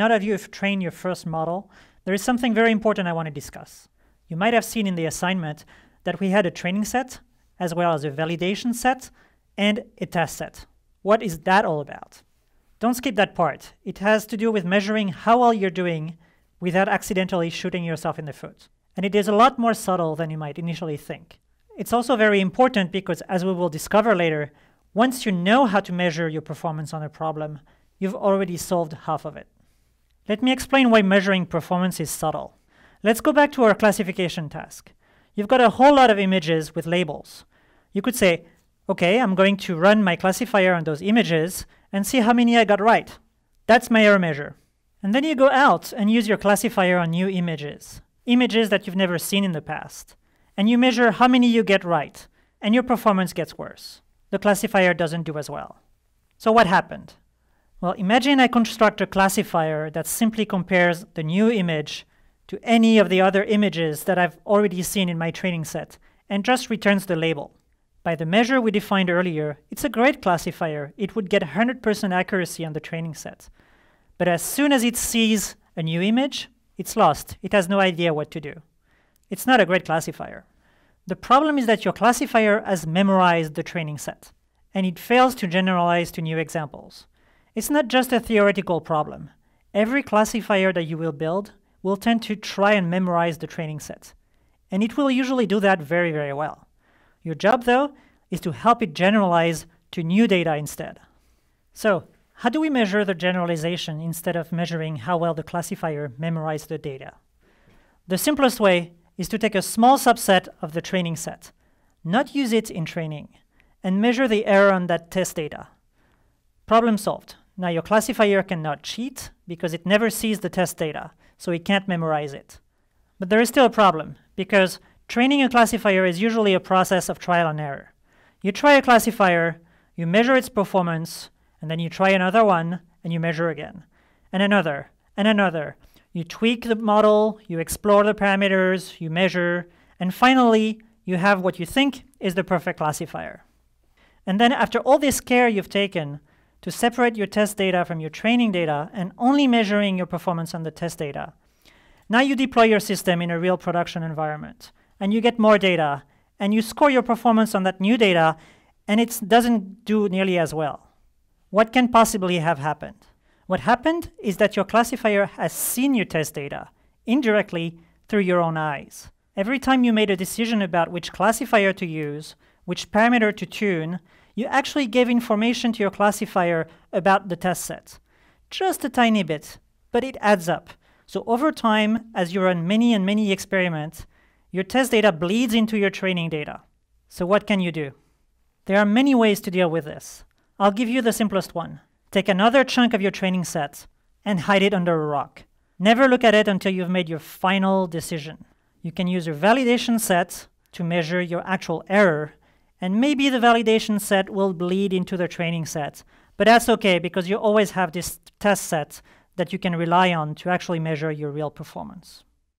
Now that you have trained your first model, there is something very important I want to discuss. You might have seen in the assignment that we had a training set, as well as a validation set, and a test set. What is that all about? Don't skip that part. It has to do with measuring how well you're doing without accidentally shooting yourself in the foot. And it is a lot more subtle than you might initially think. It's also very important because, as we will discover later, once you know how to measure your performance on a problem, you've already solved half of it. Let me explain why measuring performance is subtle. Let's go back to our classification task. You've got a whole lot of images with labels. You could say, okay, I'm going to run my classifier on those images and see how many I got right. That's my error measure. And then you go out and use your classifier on new images, images that you've never seen in the past. And you measure how many you get right, and your performance gets worse. The classifier doesn't do as well. So what happened? Well, imagine I construct a classifier that simply compares the new image to any of the other images that I've already seen in my training set and just returns the label. By the measure we defined earlier, it's a great classifier. It would get 100% accuracy on the training set. But as soon as it sees a new image, it's lost. It has no idea what to do. It's not a great classifier. The problem is that your classifier has memorized the training set, and it fails to generalize to new examples. It's not just a theoretical problem. Every classifier that you will build will tend to try and memorize the training set. And it will usually do that very, very well. Your job, though, is to help it generalize to new data instead. So how do we measure the generalization instead of measuring how well the classifier memorized the data? The simplest way is to take a small subset of the training set, not use it in training, and measure the error on that test data. Problem solved. Now your classifier cannot cheat because it never sees the test data, so it can't memorize it. But there is still a problem because training a classifier is usually a process of trial and error. You try a classifier, you measure its performance, and then you try another one and you measure again, and another, and another. You tweak the model, you explore the parameters, you measure, and finally, you have what you think is the perfect classifier. And then after all this care you've taken, to separate your test data from your training data and only measuring your performance on the test data. Now you deploy your system in a real production environment and you get more data and you score your performance on that new data and it doesn't do nearly as well. What can possibly have happened? What happened is that your classifier has seen your test data indirectly through your own eyes. Every time you made a decision about which classifier to use, which parameter to tune, you actually gave information to your classifier about the test set. Just a tiny bit, but it adds up. So over time, as you run many and many experiments, your test data bleeds into your training data. So what can you do? There are many ways to deal with this. I'll give you the simplest one. Take another chunk of your training set and hide it under a rock. Never look at it until you've made your final decision. You can use your validation set to measure your actual error and maybe the validation set will bleed into the training set. But that's okay because you always have this test set that you can rely on to actually measure your real performance.